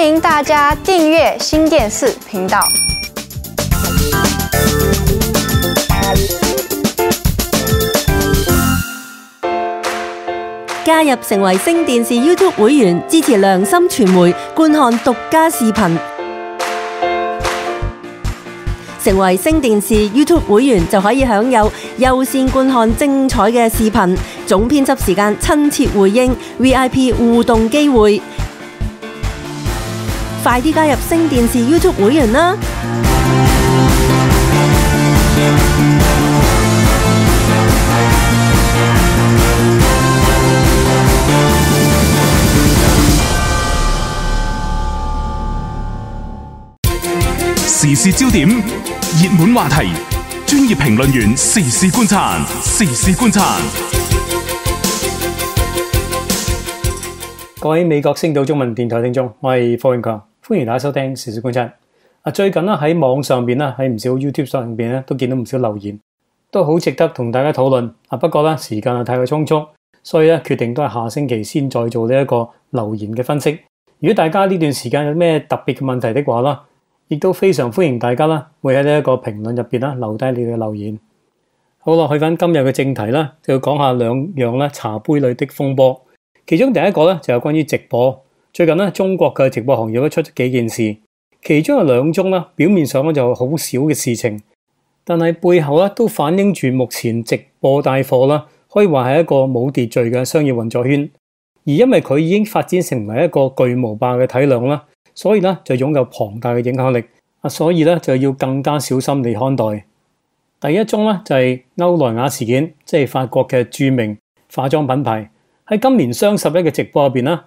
欢迎大家订阅新电视频道，加入成为星电视 YouTube 会员，支持良心传媒，观看独家视频。成为星电视 YouTube 会员就可以享有优先观看精彩嘅视频，总编辑时间亲切回应 VIP 互动机会。快啲加入星电视 YouTube 会员啦！时事焦点、热门话题、专业评论员时事观察，时事观察。各位美国星岛中文电台听众，我系霍永强。欢迎大家收听时事观察。啊，最近咧喺网上边咧，喺唔少 YouTube 上边咧，都见到唔少留言，都好值得同大家讨论。啊，不过咧时间啊太过匆促，所以咧决定都系下星期先再做呢一个留言嘅分析。如果大家呢段时间有咩特别嘅问题的话啦，亦都非常欢迎大家啦，会喺呢一个评论入边啦留低你嘅留言。好啦，去翻今日嘅正题啦，就要讲下两样咧茶杯里的风波。其中第一个咧就有关于直播。最近咧，中國嘅直播行業都出咗幾件事，其中有兩宗咧，表面上咧就好少嘅事情，但系背後咧都反映住目前直播带貨啦，可以話係一個冇秩序嘅商業運作圈。而因為佢已經發展成為一個巨無霸嘅體量啦，所以咧就擁有龐大嘅影響力啊，所以咧就要更加小心地看待。第一宗咧就係歐萊雅事件，即係法國嘅著名化妝品牌喺今年雙十一嘅直播入边啦。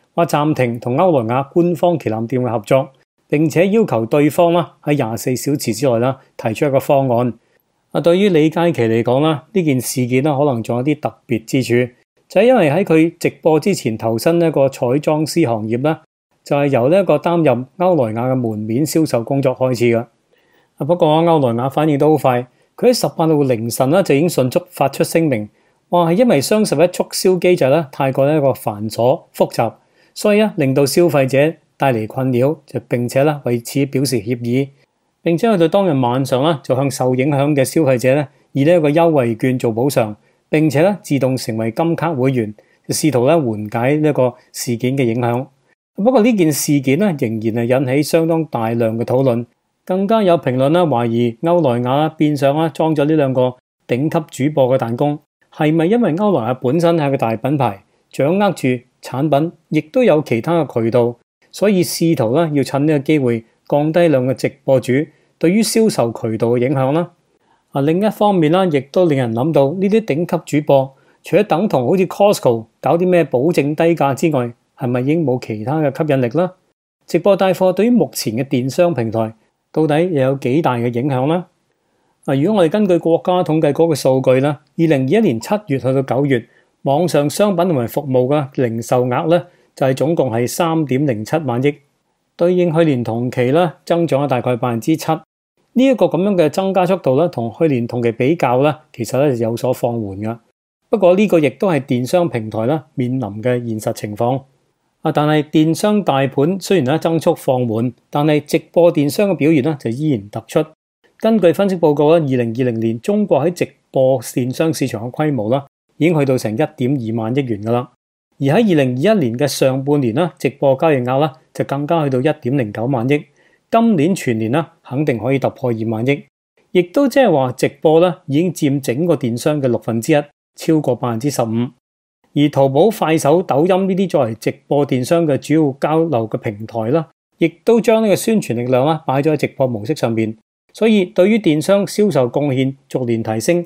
話暫停同歐萊雅官方旗艦店嘅合作，並且要求對方啦喺廿四小時之內啦提出一個方案。啊，對於李佳琪嚟講啦，呢件事件啦可能仲有啲特別之處，就係因為喺佢直播之前投身一個彩妝師行業啦，就係由呢一個擔任歐萊雅嘅門面銷售工作開始嘅。啊，不過歐萊雅反應都好快，佢喺十八號凌晨咧就已經迅速發出聲明，哇，係因為雙十一促銷機制咧太過一個繁瑣複雜。所以令到消費者帶嚟困擾，就並且咧為此表示歉意。並且喺度當日晚上就向受影響嘅消費者咧，以呢一個優惠券做補償。並且咧自動成為金卡會員，試圖咧緩解呢個事件嘅影響。不過呢件事件咧，仍然引起相當大量嘅討論。更加有評論咧懷疑歐萊雅變相咧裝咗呢兩個頂級主播嘅彈弓，係咪因為歐萊雅本身係個大品牌？掌握住產品，亦都有其他嘅渠道，所以試圖咧要趁呢個機會降低兩個直播主對於銷售渠道嘅影響啦。啊，另一方面啦，亦都令人諗到呢啲頂級主播，除咗等同好似 Costco 搞啲咩保證低價之外，係咪已經冇其他嘅吸引力啦？直播帶貨對於目前嘅電商平台到底又有幾大嘅影響呢？啊，如果我哋根據國家統計局嘅數據咧，二零二一年七月去到九月。网上商品同埋服务嘅零售额咧，就系总共系三点零七万亿，对应去年同期咧增长咗大概百分之七。呢一个咁样嘅增加速度咧，同去年同期比较咧，其实咧有所放缓嘅。不过呢个亦都系电商平台咧面临嘅现实情况。啊，但系电商大盘虽然咧增速放缓，但系直播电商嘅表现咧就依然突出。根据分析报告咧，二零二零年中国喺直播电商市场嘅规模啦。已經去到成一點二萬億元噶啦，而喺二零二一年嘅上半年啦，直播交易額啦就更加去到一點零九萬億。今年全年啦，肯定可以突破二萬億，亦都即係話直播咧已經佔整個電商嘅六分之一，超過百分之十五。而淘寶、快手、抖音呢啲作為直播電商嘅主要交流嘅平台啦，亦都將呢個宣傳力量摆擺喺直播模式上面。所以對於電商銷售貢獻逐年提升。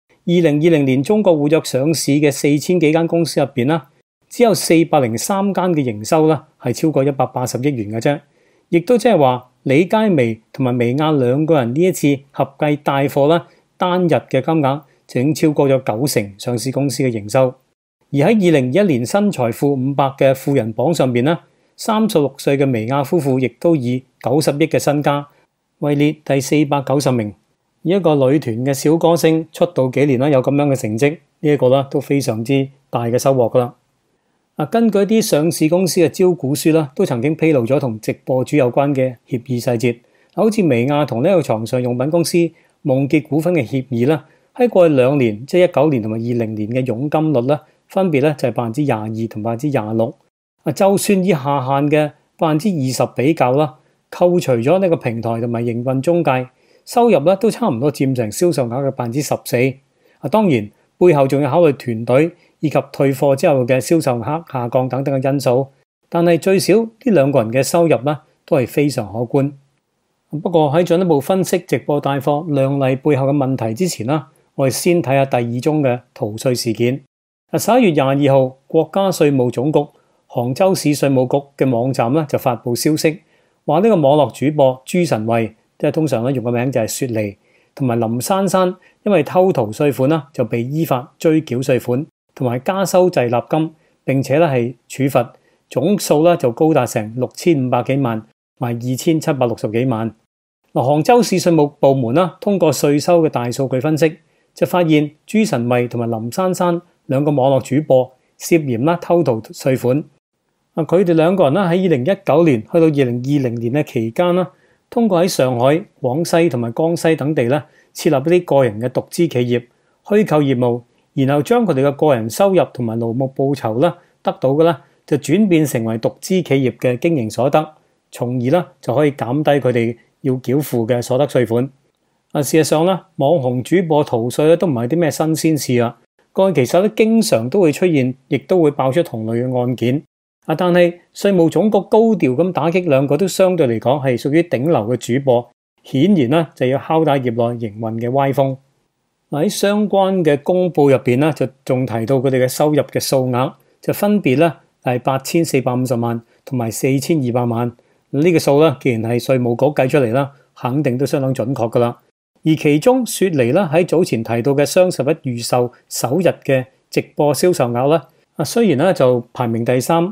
二零二零年中國活跃上市嘅四千幾間公司入邊啦，只有四百零三間嘅營收啦，係超過一百八十億元嘅啫。亦都即係話李佳薇同埋薇亞兩個人呢一次合計帶貨啦，单日嘅金額整超過咗九成上市公司嘅營收。而喺二零二一年新財富五百嘅富人榜上面，啦，三十六歲嘅薇亞夫婦亦都以九十億嘅身家位列第四百九十名。以一个女团嘅小歌星出道几年啦，有咁样嘅成绩，呢一个都非常之大嘅收获噶啦。啊，根据啲上市公司嘅招股书啦，都曾经披露咗同直播主有关嘅协议细节。好似薇娅同呢个床上用品公司梦洁股份嘅协议啦，喺过去两年，即系一九年同埋二零年嘅佣金率咧，分别咧就系百分之廿二同百分之廿六。啊，就算以下限嘅百分之二十比较啦，扣除咗呢个平台同埋营运中介。收入咧都差唔多佔成銷售額嘅百分之十四。啊，當然背後仲要考慮團隊以及退貨之後嘅銷售額下降等等嘅因素。但係最少呢兩個人嘅收入咧都係非常可观。不過喺進一步分析直播帶貨量例背後嘅問題之前啦，我哋先睇下第二宗嘅逃税事件。十一月廿二號，國家稅務總局杭州市稅務局嘅網站咧就發布消息，話呢個網絡主播朱神慧。即係通常咧用個名就係雪梨同埋林珊珊，因為偷逃税款啦，就被依法追繳税款同埋加收滯納金，並且咧係處罰總數咧就高達成六千五百幾萬同埋二千七百六十幾萬。嗱，杭州市稅務部門啦，通過稅收嘅大數據分析，就發現朱晨慧同埋林珊珊兩個網絡主播涉嫌啦偷逃税款。啊，佢哋兩個人咧喺二零一九年去到二零二零年嘅期間啦。通過喺上海、廣西同埋江西等地咧設立一啲個人嘅獨資企業虛构業務，然後將佢哋嘅個人收入同埋勞務報酬咧得到嘅咧就轉變成為獨資企業嘅經營所得，從而咧就可以減低佢哋要繳付嘅所得稅款。啊，事實上咧，網紅主播逃税咧都唔係啲咩新鮮事啊，過去其實咧經常都會出現，亦都會爆出同類嘅案件。啊！但系税务总局高调咁打击两个都相对嚟讲系属于顶流嘅主播，显然呢就要敲打业内营运嘅歪风。喺相关嘅公布入边呢，就仲提到佢哋嘅收入嘅数额，就分别咧系八千四百五十万同埋四千二百万呢个数呢，既然系税务局计出嚟啦，肯定都相当准确噶啦。而其中雪梨啦喺早前提到嘅双十一预售首日嘅直播销售额呢，啊虽然咧就排名第三。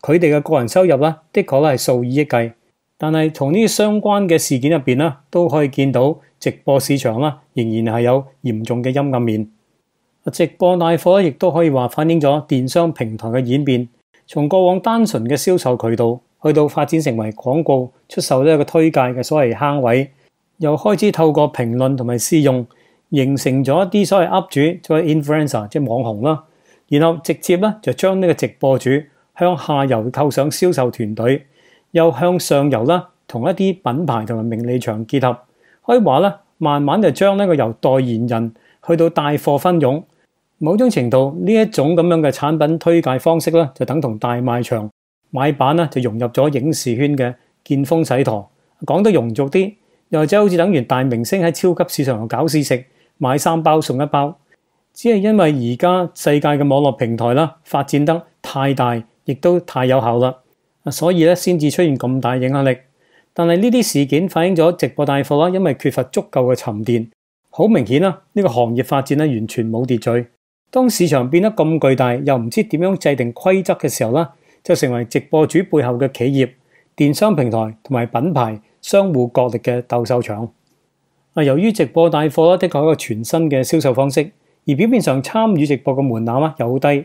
佢哋嘅個人收入咧，的確咧係數以億計，但係從呢相關嘅事件入面咧，都可以見到直播市場啦，仍然係有嚴重嘅陰暗面。直播大火亦都可以話反映咗電商平台嘅演變，從過往單純嘅銷售渠道，去到發展成為廣告出售一個推介嘅所謂坑位，又開始透過評論同埋試用，形成咗一啲所謂 up 主，即 influencer，即係網紅啦。然後直接咧就將呢個直播主。向下游扣上銷售團隊，又向上游啦，同一啲品牌同埋名利場結合，可以話咧，慢慢就將呢個由代言人去到带貨分佣。某種程度呢一種咁樣嘅產品推介方式咧，就等同大賣場買版啦，就融入咗影視圈嘅見風使舵。講得庸俗啲，又或者好似等于大明星喺超級市場度搞試食，買三包送一包，只係因為而家世界嘅網絡平台啦發展得太大。亦都太有效啦，所以咧先至出现咁大影响力。但系呢啲事件反映咗直播带货啦，因为缺乏足够嘅沉淀，好明显啦。呢个行业发展咧完全冇秩序。当市场变得咁巨大，又唔知点样制定规则嘅时候啦，就成为直播主背后嘅企业、电商平台同埋品牌相互角力嘅斗兽场。啊，由于直播带货啦，的確一个全新嘅销售方式，而表面上参与直播嘅门槛啊又好低。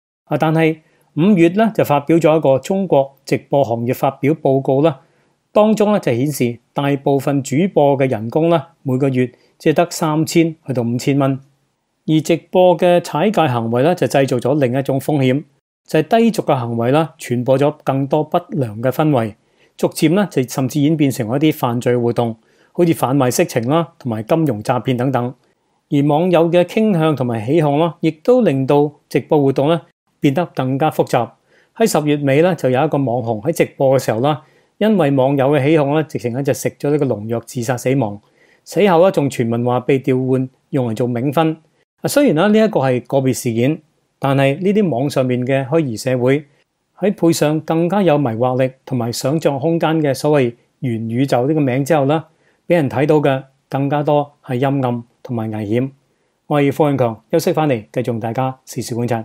啊！但係五月咧就發表咗一個中國直播行業發表報告啦，當中咧就顯示大部分主播嘅人工咧每個月只係得三千去到五千蚊。而直播嘅踩界行為咧就製造咗另一種風險，就係低俗嘅行為啦，傳播咗更多不良嘅氛圍，逐漸咧就甚至演變成一啲犯罪活動，好似販賣色情啦同埋金融詐騙等等。而網友嘅傾向同埋喜好啦，亦都令到直播活動咧。變得更加複雜。喺十月尾咧，就有一個網紅喺直播嘅時候啦，因為網友嘅起哄咧，直情咧就食咗呢個農藥自殺死亡。死後咧，仲傳聞話被調換用嚟做冥婚。啊，雖然呢一個係個別事件，但係呢啲網上面嘅虛擬社會喺配上更加有迷惑力同埋想像空間嘅所謂元宇宙呢個名之後咧，俾人睇到嘅更加多係陰暗同埋危險。我係方永強，休息翻嚟繼續，大家時事觀察。